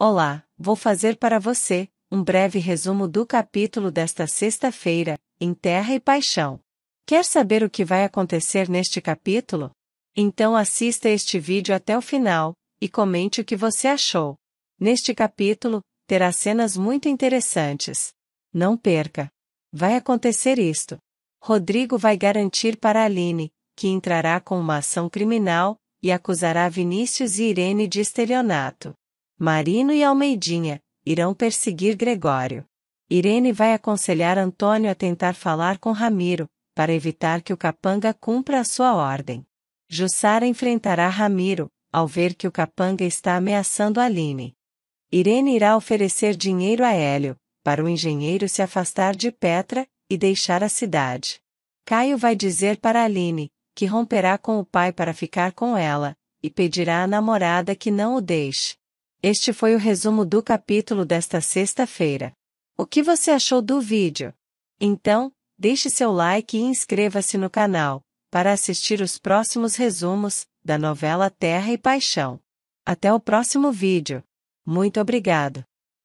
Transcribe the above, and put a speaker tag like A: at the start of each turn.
A: Olá, vou fazer para você um breve resumo do capítulo desta sexta-feira, Em Terra e Paixão. Quer saber o que vai acontecer neste capítulo? Então assista este vídeo até o final e comente o que você achou. Neste capítulo, terá cenas muito interessantes. Não perca! Vai acontecer isto. Rodrigo vai garantir para Aline que entrará com uma ação criminal e acusará Vinícius e Irene de estelionato. Marino e Almeidinha, irão perseguir Gregório. Irene vai aconselhar Antônio a tentar falar com Ramiro, para evitar que o capanga cumpra a sua ordem. Jussara enfrentará Ramiro, ao ver que o capanga está ameaçando Aline. Irene irá oferecer dinheiro a Hélio, para o engenheiro se afastar de Petra e deixar a cidade. Caio vai dizer para Aline, que romperá com o pai para ficar com ela, e pedirá à namorada que não o deixe. Este foi o resumo do capítulo desta sexta-feira. O que você achou do vídeo? Então, deixe seu like e inscreva-se no canal, para assistir os próximos resumos da novela Terra e Paixão. Até o próximo vídeo. Muito obrigado.